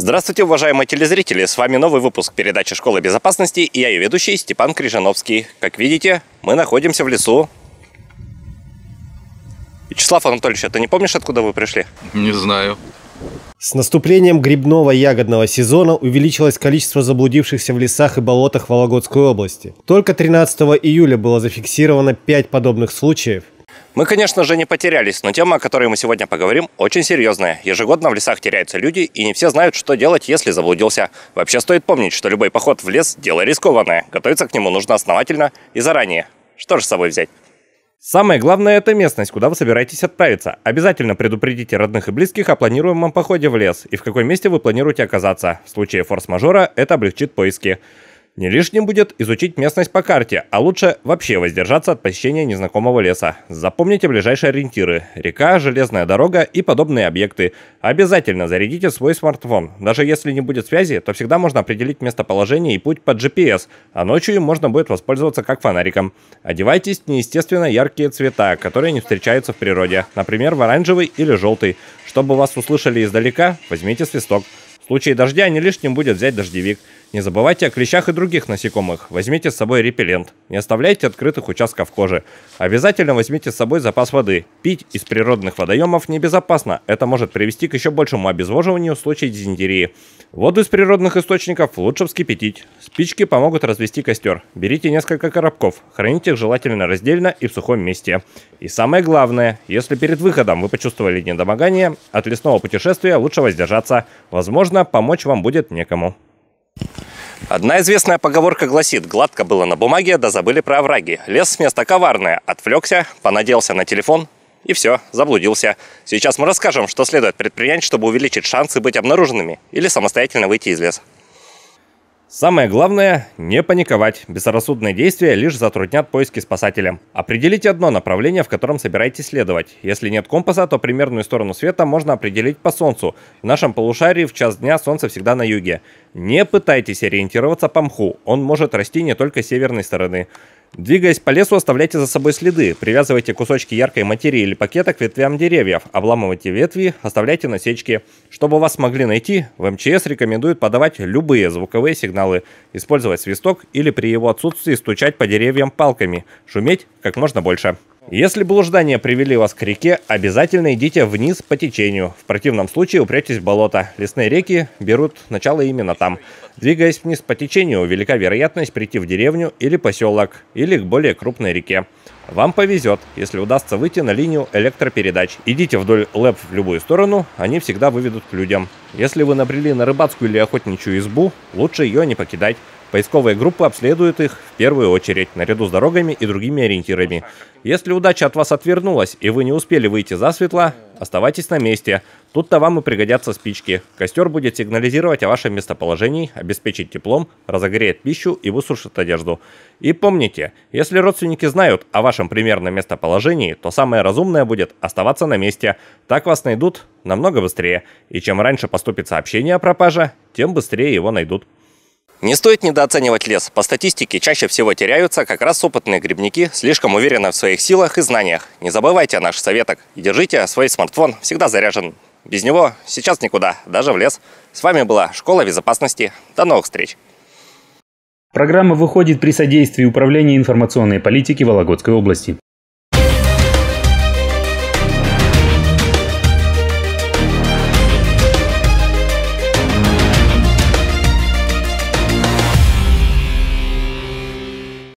Здравствуйте, уважаемые телезрители! С вами новый выпуск передачи «Школа безопасности» и я ее ведущий Степан Крижановский. Как видите, мы находимся в лесу. Вячеслав Анатольевич, а ты не помнишь, откуда вы пришли? Не знаю. С наступлением грибного ягодного сезона увеличилось количество заблудившихся в лесах и болотах Вологодской области. Только 13 июля было зафиксировано 5 подобных случаев – мы, конечно же, не потерялись, но тема, о которой мы сегодня поговорим, очень серьезная. Ежегодно в лесах теряются люди, и не все знают, что делать, если заблудился. Вообще стоит помнить, что любой поход в лес – дело рискованное. Готовиться к нему нужно основательно и заранее. Что же с собой взять? Самое главное – это местность, куда вы собираетесь отправиться. Обязательно предупредите родных и близких о планируемом походе в лес и в каком месте вы планируете оказаться. В случае форс-мажора это облегчит поиски. Не лишним будет изучить местность по карте, а лучше вообще воздержаться от посещения незнакомого леса. Запомните ближайшие ориентиры – река, железная дорога и подобные объекты. Обязательно зарядите свой смартфон. Даже если не будет связи, то всегда можно определить местоположение и путь по GPS, а ночью им можно будет воспользоваться как фонариком. Одевайтесь в неестественно яркие цвета, которые не встречаются в природе, например, в оранжевый или желтый. Чтобы вас услышали издалека, возьмите свисток. В случае дождя не лишним будет взять дождевик – не забывайте о клещах и других насекомых. Возьмите с собой репеллент. Не оставляйте открытых участков кожи. Обязательно возьмите с собой запас воды. Пить из природных водоемов небезопасно. Это может привести к еще большему обезвоживанию в случае дизентерии. Воду из природных источников лучше вскипятить. Спички помогут развести костер. Берите несколько коробков. Храните их желательно раздельно и в сухом месте. И самое главное, если перед выходом вы почувствовали недомогание, от лесного путешествия лучше воздержаться. Возможно, помочь вам будет некому. Одна известная поговорка гласит, гладко было на бумаге, да забыли про овраги. Лес с места коварное, отвлекся, понаделся на телефон, и все, заблудился. Сейчас мы расскажем, что следует предпринять, чтобы увеличить шансы быть обнаруженными или самостоятельно выйти из леса. Самое главное – не паниковать. Безрассудные действия лишь затруднят поиски спасателям. Определите одно направление, в котором собираетесь следовать. Если нет компаса, то примерную сторону света можно определить по Солнцу. В нашем полушарии в час дня Солнце всегда на юге. Не пытайтесь ориентироваться по мху, он может расти не только с северной стороны. Двигаясь по лесу, оставляйте за собой следы, привязывайте кусочки яркой материи или пакета к ветвям деревьев, обламывайте ветви, оставляйте насечки. Чтобы вас могли найти, в МЧС рекомендуют подавать любые звуковые сигналы, использовать свисток или при его отсутствии стучать по деревьям палками, шуметь как можно больше. Если блуждания привели вас к реке, обязательно идите вниз по течению. В противном случае упретесь в болото. Лесные реки берут начало именно там. Двигаясь вниз по течению, велика вероятность прийти в деревню или поселок, или к более крупной реке. Вам повезет, если удастся выйти на линию электропередач. Идите вдоль лэп в любую сторону, они всегда выведут к людям. Если вы набрели на рыбацкую или охотничью избу, лучше ее не покидать. Поисковая группа обследует их в первую очередь, наряду с дорогами и другими ориентирами. Если удача от вас отвернулась и вы не успели выйти за светло, оставайтесь на месте. Тут-то вам и пригодятся спички. Костер будет сигнализировать о вашем местоположении, обеспечить теплом, разогреет пищу и высушит одежду. И помните, если родственники знают о вашем примерном местоположении, то самое разумное будет оставаться на месте. Так вас найдут намного быстрее. И чем раньше поступит сообщение о пропаже, тем быстрее его найдут. Не стоит недооценивать лес. По статистике чаще всего теряются как раз опытные грибники, слишком уверены в своих силах и знаниях. Не забывайте о наших советах и держите свой смартфон всегда заряжен. Без него сейчас никуда, даже в лес. С вами была Школа безопасности. До новых встреч! Программа выходит при содействии Управления информационной политики Вологодской области.